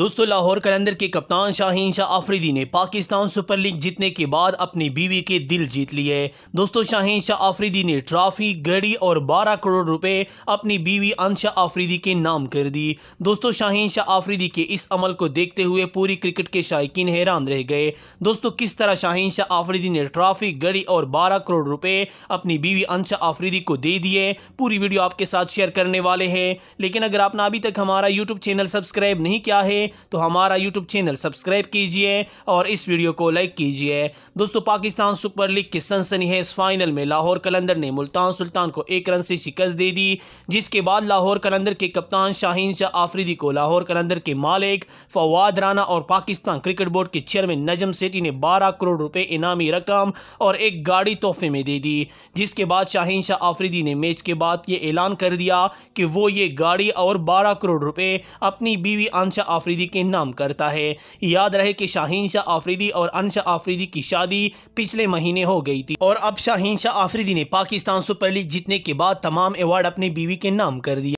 दोस्तों लाहौर कलंदर के कप्तान शाहीन शाह आफरीदी ने पाकिस्तान सुपर लीग जीतने के बाद अपनी बीवी के दिल जीत लिए दोस्तों शाहीन शाह आफरीदी ने ट्रॉफी गड़ी और 12 करोड़ रुपए अपनी बीवी अनशा आफरीदी के नाम कर दी दोस्तों शाहीन शाह आफरीदी के इस अमल को देखते हुए पूरी क्रिकेट के शायक हैरान रह गए दोस्तों किस तरह शाहीन शाह आफरीदी ने ट्रॉफी गड़ी और बारह करोड़ रुपये अपनी बीवी अनशा आफरीदी को दे दिए पूरी वीडियो आपके साथ शेयर करने वाले हैं लेकिन अगर आपने अभी तक हमारा यूट्यूब चैनल सब्सक्राइब नहीं किया है हैं तो हमारा यूट्यूब चैनल सब्सक्राइब कीजिए और इस वीडियो को लाइक कीजिए दोस्तों पाकिस्तान सुपर लीग की सनसनी है इस फाइनल में लाहौर कलंदर ने मुल्तान सुल्तान को एक रन से शिकस्त दे दी जिसके बाद लाहौर कलंदर के कप्तान शाहीन शाह आफरीदी को लाहौर कलंदर के मालिक फवाद राना और पाकिस्तान क्रिकेट बोर्ड के चेयरमैन नजम सेठी ने बारह करोड़ रुपये इनामी रकम और एक गाड़ी तोहफे में दे दी जिसके बाद शाहीन शाह आफरीदी ने मैच के बाद ये ऐलान कर दिया कि वो ये गाड़ी और बारह करोड़ रुपये अपनी बीवी आंशा आफरीदी आफरीदी के नाम करता है याद रहे कि शाहीन शाह आफरीदी और अनशा आफरीदी की शादी पिछले महीने हो गई थी और अब शाहीन शाह आफरीदी ने पाकिस्तान सुपर लीग जीतने के बाद तमाम अवार्ड अपनी बीवी के नाम कर दिया